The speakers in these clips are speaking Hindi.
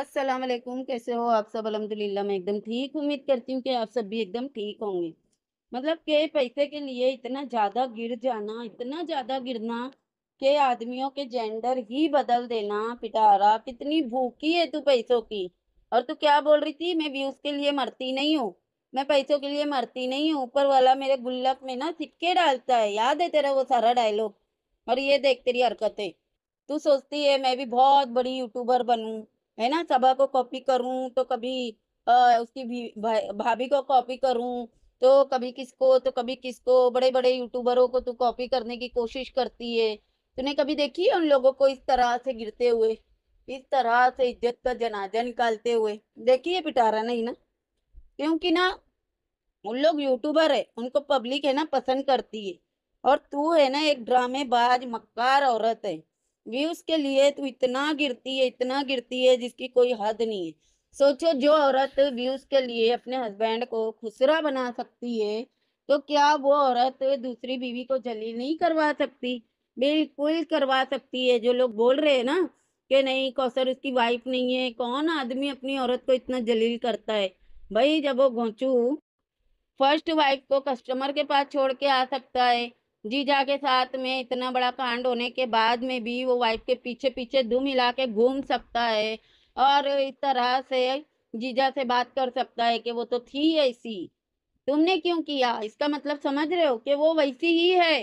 अस्सलाम वालेकुम कैसे हो आप सब अलहमदिल्ला मैं एकदम ठीक उम्मीद करती हूँ कि आप सब भी एकदम ठीक होंगे मतलब के पैसे के लिए इतना ज़्यादा गिर जाना इतना ज़्यादा गिरना के आदमियों के जेंडर ही बदल देना पिटारा कितनी भूखी है तू पैसों की और तू क्या बोल रही थी मैं व्यूज़ के लिए मरती नहीं हूँ मैं पैसों के लिए मरती नहीं हूँ ऊपर वाला मेरे गुल्लक में ना सिक्के डालता है याद है तेरा वो सारा डायलॉग और ये देख तेरी हरकतें तू सोचती है मैं भी बहुत बड़ी यूट्यूबर बनूँ है ना सभा को कॉपी करूं तो कभी आ, उसकी भाभी को कॉपी करूं तो कभी किसको तो कभी किसको बड़े बड़े यूट्यूबरों को तू तो कॉपी करने की कोशिश करती है तूने कभी देखी है उन लोगों को इस तरह से गिरते हुए इस तरह से इज्जत का जनाजा निकालते हुए देखिए पिटारा नहीं ना क्योंकि ना उन लोग यूट्यूबर है उनको पब्लिक है ना पसंद करती है और तू है ना एक ड्रामेबाज मक्कार औरत है व्यूज के लिए तो इतना गिरती है इतना गिरती है जिसकी कोई हद नहीं है सोचो जो औरत व्यूज के लिए अपने हस्बैंड को खुसरा बना सकती है तो क्या वो औरत दूसरी बीवी को जलील नहीं करवा सकती बिल्कुल करवा सकती है जो लोग बोल रहे हैं ना कि नहीं कौसर उसकी वाइफ नहीं है कौन आदमी अपनी औरत को इतना जलील करता है भाई जब वो घोचू फर्स्ट वाइफ को कस्टमर के पास छोड़ के आ सकता है जीजा के साथ में इतना बड़ा कांड होने के बाद में भी वो वाइफ के पीछे पीछे धूम हिला के घूम सकता है और इस तरह से जीजा से बात कर सकता है कि वो तो थी ऐसी तुमने क्यों किया इसका मतलब समझ रहे हो कि वो वैसी ही है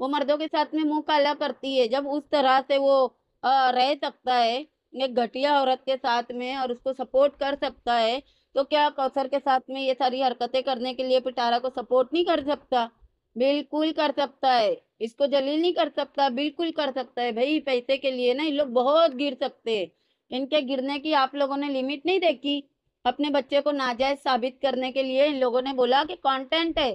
वो मर्दों के साथ में मुंह काला करती है जब उस तरह से वो रह सकता है एक घटिया औरत के साथ में और उसको सपोर्ट कर सकता है तो क्या कौसर के साथ में ये सारी हरकतें करने के लिए पिटारा को सपोर्ट नहीं कर सकता बिल्कुल कर सकता है इसको जलील नहीं कर सकता बिल्कुल कर सकता है भाई पैसे के लिए ना ये लोग बहुत गिर सकते हैं इनके गिरने की आप लोगों ने लिमिट नहीं देखी अपने बच्चे को नाजायज साबित करने के लिए इन लोगों ने बोला कि कंटेंट है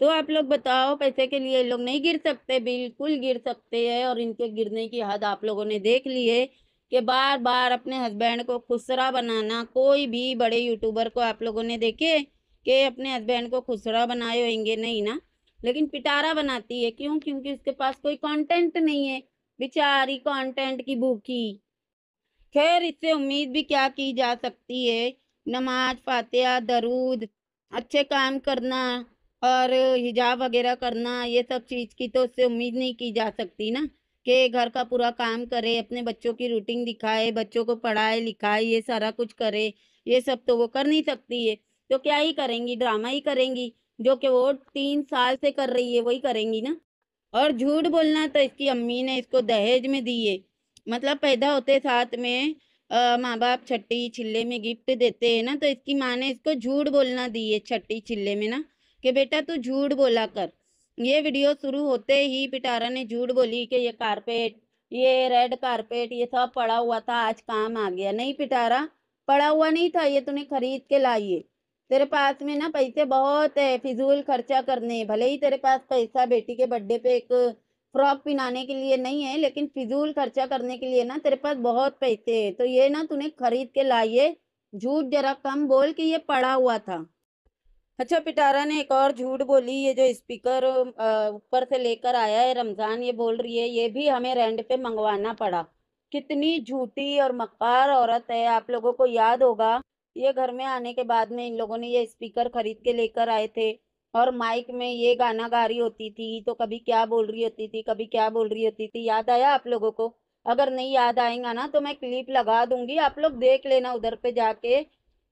तो आप लोग बताओ पैसे के लिए लोग नहीं गिर सकते बिल्कुल गिर सकते हैं और इनके गिरने की हद आप लोगों ने देख ली है कि बार बार अपने हस्बैंड को खुसरा बनाना कोई भी बड़े यूट्यूबर को आप लोगों ने देखे कि अपने हस्बैंड को खुसरा बनाए होंगे नहीं ना लेकिन पिटारा बनाती है क्यों क्योंकि उसके पास कोई कंटेंट नहीं है बेचारी कंटेंट की भूखी खैर इससे उम्मीद भी क्या की जा सकती है नमाज फातिया दरूद अच्छे काम करना और हिजाब वगैरह करना ये सब चीज़ की तो उससे उम्मीद नहीं की जा सकती ना कि घर का पूरा काम करे अपने बच्चों की रूटीन दिखाए बच्चों को पढ़ाए लिखाए ये सारा कुछ करे ये सब तो वो कर नहीं सकती है तो क्या ही करेंगी ड्रामा ही करेंगी जो कि वो तीन साल से कर रही है वही करेंगी ना और झूठ बोलना तो इसकी अम्मी ने इसको दहेज में दिए मतलब पैदा होते साथ में माँ बाप छट्टी छिल्ले में गिफ्ट देते हैं ना तो इसकी माँ ने इसको झूठ बोलना दी है छट्टी छिल्ले में ना कि बेटा तू झूठ बोला कर ये वीडियो शुरू होते ही पिटारा ने झूठ बोली कि ये कारपेट ये रेड कारपेट ये सब पड़ा हुआ था आज काम आ गया नहीं पिटारा पड़ा हुआ नहीं था ये तूने खरीद के लाइए तेरे पास में ना पैसे बहुत है फिजूल खर्चा करने भले ही तेरे पास पैसा बेटी के बर्थडे पे एक फ्रॉक पहनाने के लिए नहीं है लेकिन फिजूल खर्चा करने के लिए ना तेरे पास बहुत पैसे है तो ये ना तूने खरीद के लाइए झूठ जरा कम बोल कि ये पड़ा हुआ था अच्छा पिटारा ने एक और झूठ बोली ये जो स्पीकर ऊपर से लेकर आया है रमज़ान ये बोल रही है ये भी हमें रेंट पे मंगवाना पड़ा कितनी झूठी और मकार औरत है आप लोगों को याद होगा ये घर में आने के बाद में इन लोगों ने ये स्पीकर खरीद के लेकर आए थे और माइक में ये गाना गा रही होती थी तो कभी क्या बोल रही होती थी कभी क्या बोल रही होती थी याद आया आप लोगों को अगर नहीं याद आएगा ना तो मैं क्लिप लगा दूंगी आप लोग देख लेना उधर पे जाके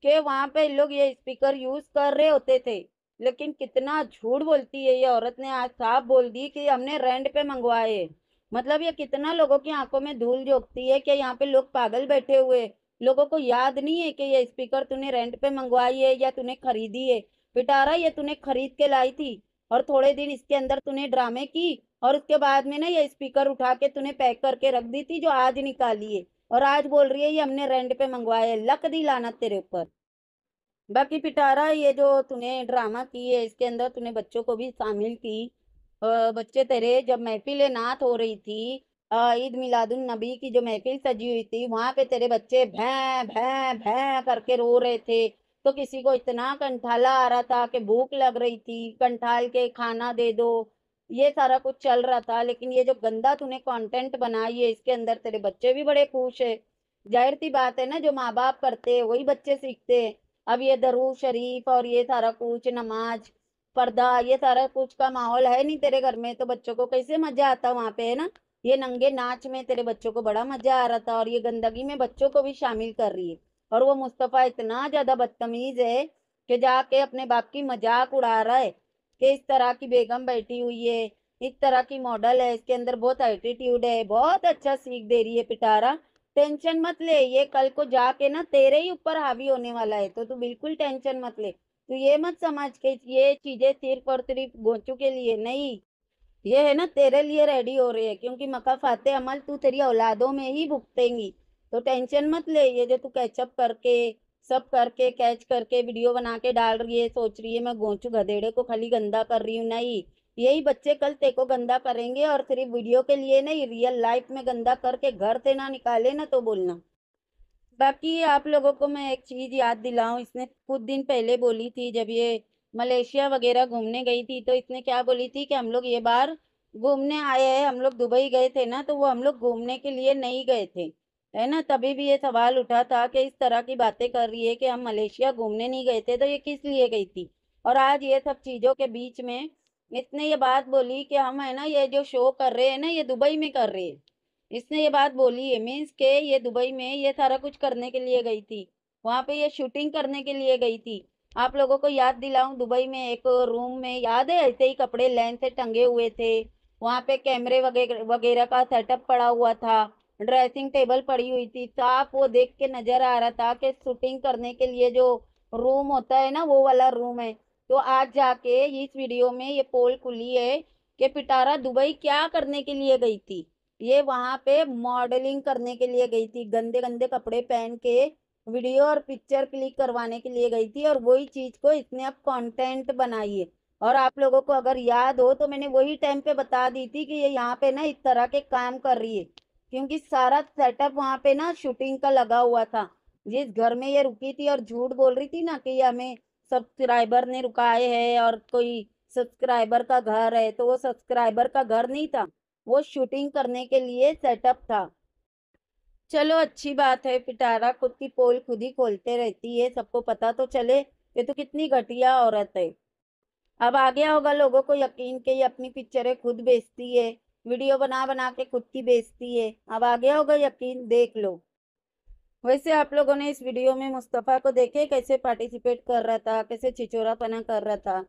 कि वहाँ पे लोग ये स्पीकर यूज कर रहे होते थे लेकिन कितना झूठ बोलती है ये औरत ने आज साफ बोल दी कि हमने रेंट पे मंगवाए मतलब ये कितना लोगों की आंखों में धूल झोंकती है कि यहाँ पे लोग पागल बैठे हुए लोगों को याद नहीं है कि ये स्पीकर तूने रेंट पे मंगवाई है या तूने खरीदी है पिटारा ये तूने खरीद के लाई थी और थोड़े दिन इसके अंदर तूने ड्रामे की और उसके बाद में ना ये स्पीकर उठा के तूने पैक करके रख दी थी जो आज निकाली है और आज बोल रही है ये हमने रेंट पे मंगवाया है लक दी लाना तेरे ऊपर बाकी पिटारा ये जो तूने ड्रामा की है इसके अंदर तूने बच्चों को भी शामिल की बच्चे तेरे जब महफिल नात हो रही थी ईद मिलादुल नबी की जो महफिल सजी हुई थी वहाँ पे तेरे बच्चे भैं भैं भैं करके रो रहे थे तो किसी को इतना कंठाला आ रहा था कि भूख लग रही थी कंठाल के खाना दे दो ये सारा कुछ चल रहा था लेकिन ये जो गंदा तूने कंटेंट बनाई है इसके अंदर तेरे बच्चे भी बड़े खुश है जाहिर सी बात है ना जो माँ बाप करते हैं वही बच्चे सीखते हैं अब ये दरू शरीफ और ये सारा कुछ नमाज पर्दा ये सारा कुछ का माहौल है नहीं तेरे घर में तो बच्चों को कैसे मजा आता वहाँ पे है ना ये नंगे नाच में तेरे बच्चों को बड़ा मजा आ रहा था और ये गंदगी में बच्चों को भी शामिल कर रही है और वो मुस्तफ़ा इतना ज़्यादा बदतमीज़ है कि जाके अपने बाप की मजाक उड़ा रहा है कि इस तरह की बेगम बैठी हुई है इस तरह की मॉडल है इसके अंदर बहुत एटीट्यूड है बहुत अच्छा सीख दे रही है पिटारा टेंशन मत ले ये कल को जाके ना तेरे ही ऊपर हावी होने वाला है तो तू बिल्कुल टेंशन मत ले तू ये मत समझ के ये चीजें सिर्फ और सिर्फ गोचू के लिए नहीं ये है ना तेरे लिए रेडी हो रही है क्योंकि मका फाते अमल तू तेरी औलादों में ही भुगतेंगी तो टेंशन मत ले ये जो तू कैचअप करके सब करके कैच करके वीडियो बना के डाल रही है सोच रही है मैं गोचू गधेड़े को खाली गंदा कर रही हूँ नहीं यही बच्चे कल ते को गंदा करेंगे और सिर्फ वीडियो के लिए नहीं रियल लाइफ में गंदा करके घर से ना निकाले ना तो बोलना बाकी आप लोगों को मैं एक चीज़ याद दिलाऊं इसने कुछ दिन पहले बोली थी जब ये मलेशिया वगैरह घूमने गई थी तो इसने क्या बोली थी कि हम लोग ये बार घूमने आए हैं हम लोग दुबई गए थे ना तो वो हम लोग घूमने के लिए नहीं गए थे है ना तभी भी ये सवाल उठा था कि इस तरह की बातें कर रही है कि हम मलेशिया घूमने नहीं गए थे तो ये किस लिए गई थी और आज ये सब चीज़ों के बीच में इसने ये बात बोली कि हम है ना ये जो शो कर रहे हैं ना ये दुबई में कर रहे हैं इसने ये बात बोली है मीन्स के ये दुबई में ये सारा कुछ करने के लिए गई थी वहाँ पे ये शूटिंग करने के लिए गई थी आप लोगों को याद दिलाऊं दुबई में एक रूम में याद है ऐसे ही कपड़े लाइन से टंगे हुए थे वहाँ पे कैमरे वगैरह वगैरह का सेटअप पड़ा हुआ था ड्रेसिंग टेबल पड़ी हुई थी साफ वो देख के नजर आ रहा था कि शूटिंग करने के लिए जो रूम होता है ना वो वाला रूम है तो आज जाके इस वीडियो में ये पोल खुली है कि पिटारा दुबई क्या करने के लिए गई थी ये वहाँ पे मॉडलिंग करने के लिए गई थी गंदे गंदे कपड़े पहन के वीडियो और पिक्चर क्लिक करवाने के लिए गई थी और वही चीज़ को इसने अब कंटेंट बनाइए और आप लोगों को अगर याद हो तो मैंने वही टाइम पे बता दी थी कि ये यहाँ पे ना इस तरह के काम कर रही है क्योंकि सारा सेटअप वहाँ पे ना शूटिंग का लगा हुआ था जिस घर में ये रुकी थी और झूठ बोल रही थी ना कि हमें सब्सक्राइबर ने रुकाए है और कोई सब्सक्राइबर का घर है तो वो सब्सक्राइबर का घर नहीं था वो शूटिंग करने के लिए सेटअप था चलो अच्छी बात है पिटारा खुद की पोल खुद ही खोलते रहती है सबको पता तो चले ये तो कितनी घटिया औरत है अब आ गया होगा लोगों को यकीन के ये अपनी पिक्चरें खुद बेचती है वीडियो बना बना के खुद की बेचती है अब आ गया होगा यकीन देख लो वैसे आप लोगों ने इस वीडियो में मुस्तफ़ा को देखे कैसे पार्टिसिपेट कर रहा था कैसे छिचोरा पना कर रहा था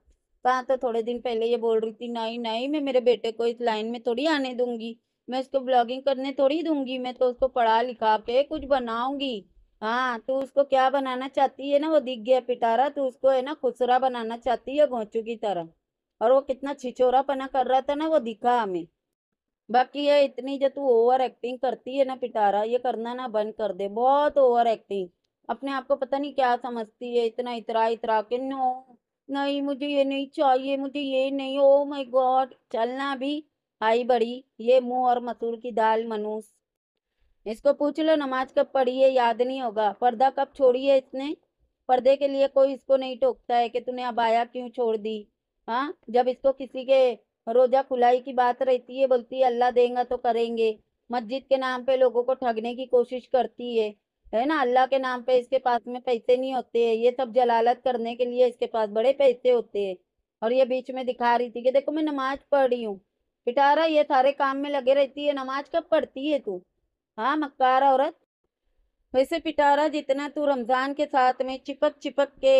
कहा तो थोड़े दिन पहले ये बोल रही थी नहीं नहीं मैं मेरे बेटे को इस लाइन में थोड़ी आने दूंगी मैं उसको ब्लॉगिंग करने थोड़ी दूंगी मैं तो उसको पढ़ा लिखा के कुछ बनाऊंगी हाँ तू उसको क्या बनाना चाहती है ना वो दिख गया पिटारा तू उसको है ना खुसरा बनाना चाहती है घोचू की तरह और वो कितना छिछोरा पना कर रहा था ना वो दिखा हमें बाकी ये इतनी जो तू ओवर एक्टिंग करती है ना पिटारा ये करना ना बंद कर दे बहुत ओवर एक्टिंग अपने आप को पता नहीं क्या समझती है इतना इतरा इतरा के नो नहीं मुझे ये नहीं चाहिए मुझे ये नहीं ओ माई गॉड चलना भी आई बड़ी ये मुंह और मसूर की दाल मनुष इसको पूछ लो नमाज कब पढ़ी है याद नहीं होगा पर्दा कब छोड़ी है इसने पर्दे के लिए कोई इसको नहीं टोकता है कि तूने अबाया क्यों छोड़ दी हाँ जब इसको किसी के रोजा खुलाई की बात रहती है बोलती है अल्लाह देगा तो करेंगे मस्जिद के नाम पे लोगों को ठगने की कोशिश करती है है ना अल्लाह के नाम पे इसके पास में पैसे नहीं होते है ये सब जलालत करने के लिए इसके पास बड़े पैसे होते हैं और ये बीच में दिखा रही थी कि देखो मैं नमाज पढ़ रही हूँ पिटारा ये थारे काम में लगे रहती है नमाज कब पढ़ती है तू हाँ मक्कार औरत वैसे पिटारा जितना तू रमज़ान के साथ में चिपक चिपक के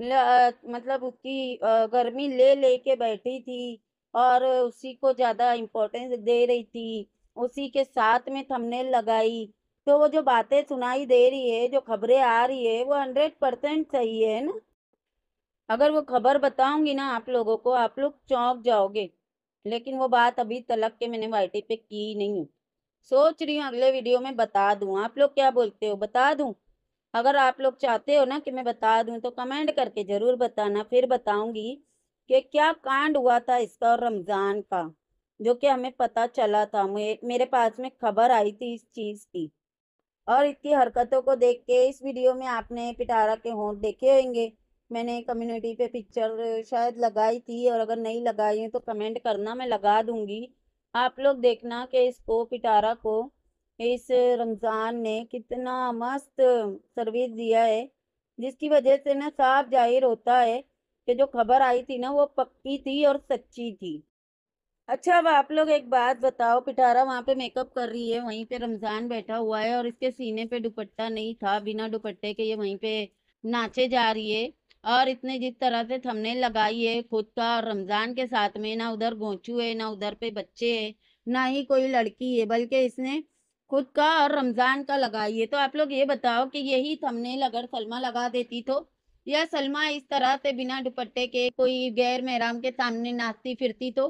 ल, मतलब उसकी गर्मी ले ले के बैठी थी और उसी को ज़्यादा इम्पोर्टेंस दे रही थी उसी के साथ में थमने लगाई तो वो जो बातें सुनाई दे रही है जो खबरें आ रही है वो हंड्रेड परसेंट सही है ना अगर वो खबर बताऊंगी ना आप लोगों को आप लोग चौंक जाओगे लेकिन वो बात अभी तलक के मैंने वाइटी पे की नहीं हूँ सोच रही हूँ अगले वीडियो में बता दूँ आप लोग क्या बोलते हो बता दूँ अगर आप लोग चाहते हो ना कि मैं बता दूँ तो कमेंट करके ज़रूर बताना फिर बताऊँगी कि क्या कांड हुआ था इसका और रमज़ान का जो कि हमें पता चला था मेरे पास में खबर आई थी इस चीज़ की और इसकी हरकतों को देख के इस वीडियो में आपने पिटारा के होंठ देखे होंगे मैंने कम्युनिटी पे पिक्चर शायद लगाई थी और अगर नहीं लगाई है तो कमेंट करना मैं लगा दूंगी आप लोग देखना कि इसको पिटारा को इस रमज़ान ने कितना मस्त सर्विस दिया है जिसकी वजह से ना साफ जाहिर होता है कि जो खबर आई थी ना वो पक्की थी और सच्ची थी अच्छा अब आप लोग एक बात बताओ पिटारा वहाँ पे मेकअप कर रही है वहीं पे रमज़ान बैठा हुआ है और इसके सीने पे दुपट्टा नहीं था बिना दुपट्टे के ये वहीं पे नाचे जा रही है और इतने जिस तरह से थमने लगाई है खुद का तो और रमज़ान के साथ में ना उधर गोचू है ना उधर पे बच्चे है ना ही कोई लड़की है बल्कि इसने खुद का और रमज़ान का लगाई है तो आप लोग ये बताओ कि यही थमनेल अगर सलमा लगा देती तो या सलमा इस तरह से बिना दुपट्टे के कोई गैर महराम के सामने नाचती फिरती तो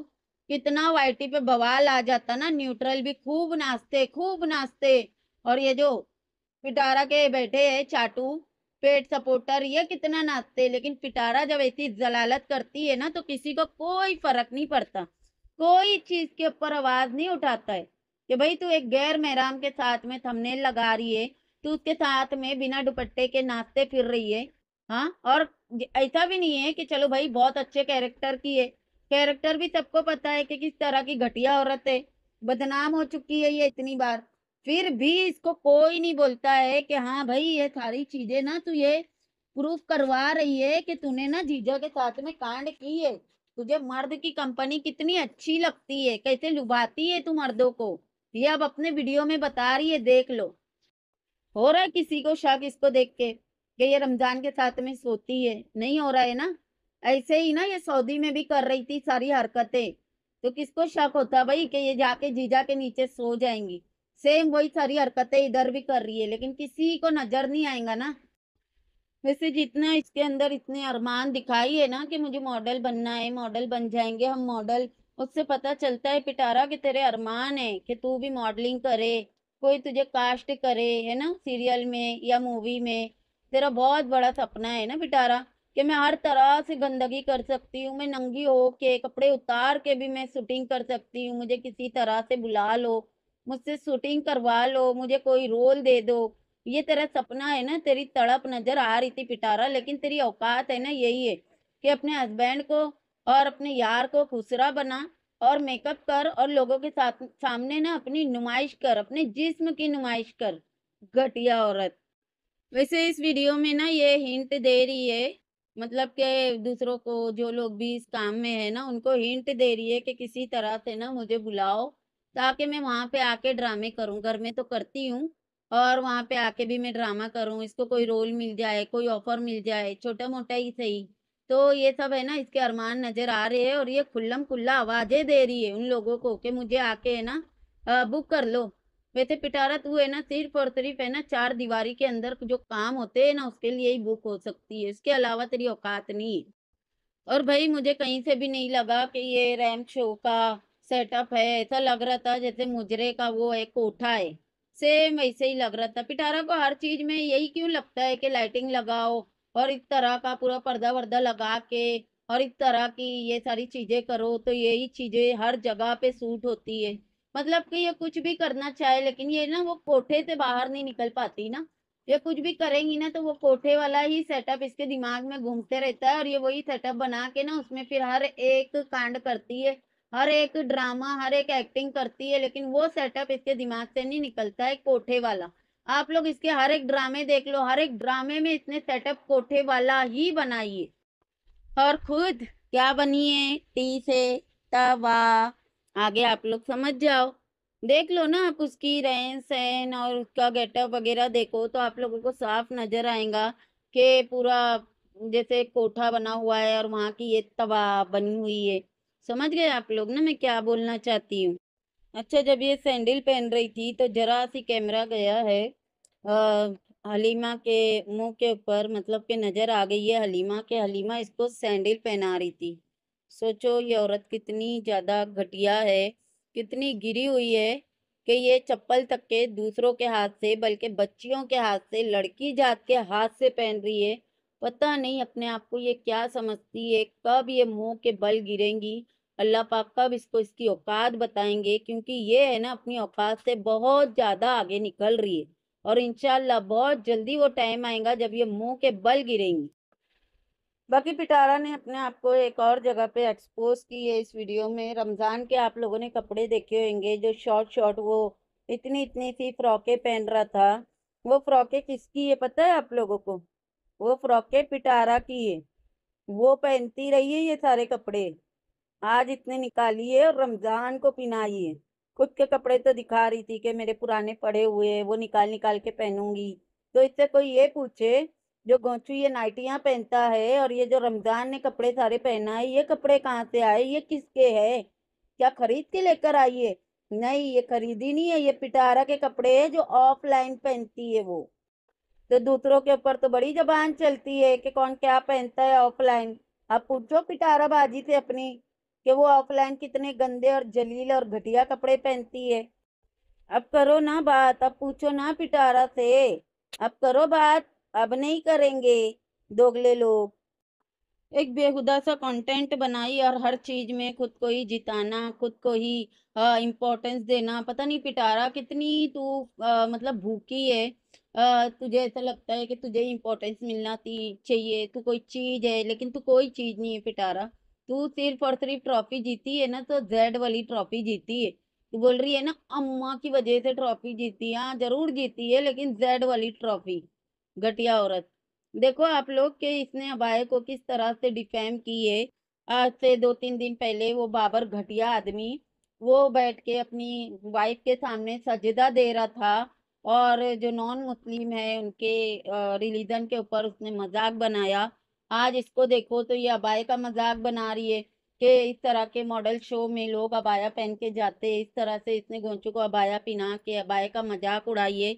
कितना वाइटी पे बवाल आ जाता ना न्यूट्रल भी खूब नाचते खूब नाचते और ये जो पिटारा के बैठे है चाटू पेट सपोर्टर ये कितना नाचते लेकिन पिटारा जब ऐसी जलालत करती है ना तो किसी को कोई फर्क नहीं पड़ता कोई चीज के ऊपर आवाज नहीं उठाता है कि भाई तू एक गैर महराम के साथ में थमने लगा रही है तू उसके साथ में बिना दुपट्टे के नाचते फिर रही है हाँ और ऐसा भी नहीं है कि चलो भाई बहुत अच्छे कैरेक्टर की है कैरेक्टर भी सबको पता है कि किस तरह की घटिया औरत है बदनाम हो चुकी है ये इतनी बार फिर भी इसको कोई नहीं बोलता है कि हाँ भाई ये सारी चीजें ना तू ये प्रूफ करवा रही है कि तूने ना जीजा के साथ में कांड की है तुझे मर्द की कंपनी कितनी अच्छी लगती है कैसे लुभाती है तू मर्दों को ये अब अपने वीडियो में बता रही है देख लो हो रहा है किसी को शक इसको देख के कि ये रमजान के साथ में सोती है नहीं हो रहा है ना ऐसे ही ना ये सऊदी में भी कर रही थी सारी हरकतें तो किसको शक होता भाई कि ये जाके जीजा के नीचे सो जाएंगी सेम वही सारी हरकतें इधर भी कर रही है लेकिन किसी को नजर नहीं आएगा ना वैसे जितना इसके अंदर इतने अरमान दिखाई है ना कि मुझे मॉडल बनना है मॉडल बन जाएंगे हम मॉडल उससे पता चलता है पिटारा कि तेरे अरमान है कि तू भी मॉडलिंग करे कोई तुझे कास्ट करे है ना सीरियल में या मूवी में तेरा बहुत बड़ा सपना है ना पिटारा कि मैं हर तरह से गंदगी कर सकती हूँ मैं नंगी हो के कपड़े उतार के भी मैं शूटिंग कर सकती हूँ मुझे किसी तरह से बुला लो मुझसे शूटिंग करवा लो मुझे कोई रोल दे दो ये तेरा सपना है ना तेरी तड़प नजर आ रही थी पिटारा लेकिन तेरी औकात है ना यही है कि अपने हस्बैंड को और अपने यार को खुसरा बना और मेकअप कर और लोगों के साथ सामने ना अपनी नुमाइश कर अपने जिस्म की नुमाइश कर घटिया औरत वैसे इस वीडियो में ना ये हिंट दे रही है मतलब के दूसरों को जो लोग भी इस काम में है ना उनको हिंट दे रही है कि किसी तरह से ना मुझे बुलाओ ताकि मैं वहाँ पे आके ड्रामे करूँ घर में तो करती हूँ और वहाँ पे आके भी मैं ड्रामा करूँ इसको कोई रोल मिल जाए कोई ऑफर मिल जाए छोटा मोटा ही सही तो ये सब है ना इसके अरमान नज़र आ रहे हैं और ये खुल्लम खुल्ला आवाज़ें दे रही है उन लोगों को कि मुझे आके है ना बुक कर लो वैसे पिटारा तू है ना सिर्फ और सिर्फ है ना चार दीवारी के अंदर जो काम होते हैं ना उसके लिए ही बुक हो सकती है इसके अलावा तेरी औकात नहीं है और भाई मुझे कहीं से भी नहीं लगा कि ये रैम शो का सेटअप है ऐसा लग रहा था जैसे मुजरे का वो है कोठा है सेम ऐसे ही लग रहा था पिटारा को हर चीज में यही क्यों लगता है कि लाइटिंग लगाओ और इस तरह का पूरा पर्दा वर्दा लगा के और इस तरह की ये सारी चीजें करो तो यही चीजें हर जगह पे सूट होती है मतलब कि ये कुछ भी करना चाहे लेकिन ये ना वो कोठे से बाहर नहीं निकल पाती ना ये कुछ भी करेंगी ना तो वो कोठे वाला ही सेटअप इसके दिमाग में घूमते रहता है और ये वही सेटअप बना के ना उसमें फिर हर एक कांड करती है हर एक ड्रामा हर एक एक्टिंग करती है लेकिन वो सेटअप इसके दिमाग से नहीं निकलता है कोठे वाला आप लोग इसके हर एक ड्रामे देख लो हर एक ड्रामे में इसने सेटअप कोठे वाला ही बनाइए और खुद क्या बनिए टी से तवा आगे आप लोग समझ जाओ देख लो ना आप उसकी रहन सहन और उसका गेटअप वगैरह देखो तो आप लोगों को साफ नजर आएगा कि पूरा जैसे कोठा बना हुआ है और वहाँ की ये तवा बनी हुई है समझ गए आप लोग ना मैं क्या बोलना चाहती हूँ अच्छा जब ये सैंडल पहन रही थी तो जरा सी कैमरा गया है आ, हलीमा के मुंह के ऊपर मतलब के नज़र आ गई है हलीमा के हलीमा इसको सैंडल पहना रही थी सोचो ये औरत कितनी ज़्यादा घटिया है कितनी गिरी हुई है कि ये चप्पल तक के दूसरों के हाथ से बल्कि बच्चियों के हाथ से लड़की जात के हाथ से पहन रही है पता नहीं अपने आप को ये क्या समझती है कब ये मुंह के बल गिरेंगी अल्लाह पाक कब इसको इसकी औकात बताएंगे क्योंकि ये है ना अपनी औकात से बहुत ज़्यादा आगे निकल रही है और इनशाला बहुत जल्दी वो टाइम आएगा जब ये मुंह के बल गिरेंगी बाकी पिटारा ने अपने आप को एक और जगह पे एक्सपोज की है इस वीडियो में रमज़ान के आप लोगों ने कपड़े देखे होंगे जो शॉर्ट शॉर्ट वो इतनी इतनी सी फ्रॉकें पहन रहा था वो फ़्रॉके किसकी है पता है आप लोगों को वो फ्रॉके पिटारा की है वो पहनती रही है ये सारे कपड़े आज इतने निकालिए और रमज़ान को पहनाइए खुद के कपड़े तो दिखा रही थी कि मेरे पुराने पड़े हुए वो निकाल निकाल के पहनूंगी तो इससे कोई ये पूछे जो गोचू ये नाइटियाँ पहनता है और ये जो रमज़ान ने कपड़े सारे पहना है ये कपड़े कहाँ से आए ये किसके है क्या खरीद के लेकर है नहीं ये खरीदी नहीं है ये पिटारा के कपड़े है जो ऑफलाइन पहनती है वो तो दूसरों के ऊपर तो बड़ी जबान चलती है कि कौन क्या पहनता है ऑफलाइन आप पूछो पिटारा बाजी से अपनी कि वो ऑफलाइन कितने गंदे और जलील और घटिया कपड़े पहनती है अब करो ना बात अब पूछो ना पिटारा से अब करो बात अब नहीं करेंगे दोगले लोग एक बेहुदा सा कंटेंट बनाई और हर चीज में खुद को ही जिताना खुद को ही इम्पोर्टेंस देना पता नहीं पिटारा कितनी तू मतलब भूखी है तुझे ऐसा लगता है कि तुझे इम्पोर्टेंस मिलना चाहिए तू कोई चीज़ है लेकिन तू कोई चीज़ नहीं है पिटारा तू सिर्फ और सिर्फ ट्रॉफी जीती है ना तो जेड वाली ट्रॉफी जीती है तू बोल रही है ना अम्मा की वजह से ट्रॉफी जीती हाँ जरूर जीती है लेकिन जेड वाली ट्रॉफी घटिया औरत देखो आप लोग के इसने अबाय को किस तरह से डिफेम की है आज से दो तीन दिन पहले वो बाबर घटिया आदमी वो बैठ के अपनी वाइफ के सामने सजदा दे रहा था और जो नॉन मुस्लिम है उनके रिलीजन के ऊपर उसने मजाक बनाया आज इसको देखो तो ये अबाया का मजाक बना रही है कि इस तरह के मॉडल शो में लोग अबाया पहन के जाते इस तरह से इसने गोंचू को अबाया पहना के अबाया का मजाक उड़ाई है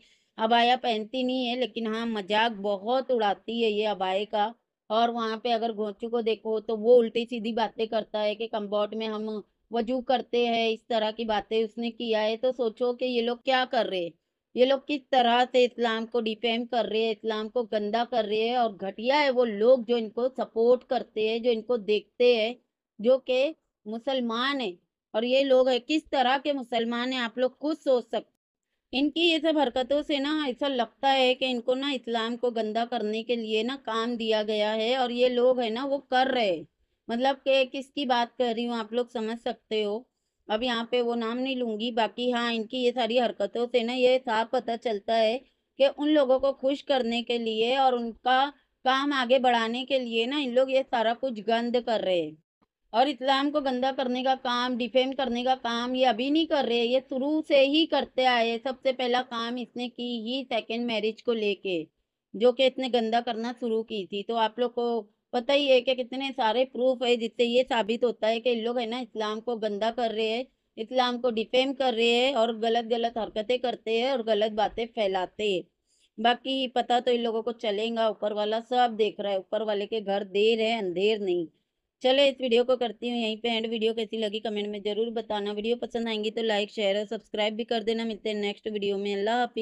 अबाया पहनती नहीं है लेकिन हाँ मजाक बहुत उड़ाती है ये अबाया का और वहाँ पे अगर गोंचू को देखो तो वो उल्टी सीधी बातें करता है कि कम्बोट में हम वजू करते हैं इस तरह की बातें उसने किया है तो सोचो कि ये लोग क्या कर रहे हैं ये लोग किस तरह से इस्लाम को डिफेम कर रहे हैं इस्लाम को गंदा कर रहे हैं और घटिया है वो लोग जो इनको सपोर्ट करते हैं जो इनको देखते हैं जो कि मुसलमान है और ये लोग है किस तरह के मुसलमान है आप लोग खुद सोच सकते इनकी ये सब हरकतों से ना ऐसा लगता है कि इनको ना इस्लाम को गंदा करने के लिए ना काम दिया गया है और ये लोग है ना वो कर रहे मतलब कि किसकी बात कर रही हूँ आप लोग समझ सकते हो अब यहाँ पे वो नाम नहीं लूँगी बाकी हाँ इनकी ये सारी हरकतों से ना ये साफ पता चलता है कि उन लोगों को खुश करने के लिए और उनका काम आगे बढ़ाने के लिए ना इन लोग ये सारा कुछ गंद कर रहे हैं और इस्लाम को गंदा करने का काम डिफेम करने का काम ये अभी नहीं कर रहे ये शुरू से ही करते आए सबसे पहला काम इसने की ही सेकेंड मैरिज को लेके जो कि इसने गंदा करना शुरू की थी तो आप लोग को पता ही है कि कितने सारे प्रूफ है जिससे ये साबित होता है कि इन लोग है ना इस्लाम को गंदा कर रहे हैं इस्लाम को डिफेम कर रहे हैं और गलत गलत हरकतें करते हैं और गलत बातें फैलाते हैं बाकी पता तो इन लोगों को चलेगा ऊपर वाला सब देख रहा है ऊपर वाले के घर देर है अंधेर नहीं चले इस वीडियो को करती हूँ यहीं पे एंड वीडियो कैसी लगी कमेंट में ज़रूर बताना वीडियो पसंद आएंगी तो लाइक शेयर और सब्सक्राइब भी कर देना मिलते हैं नेक्स्ट वीडियो में अल्लाह हाफि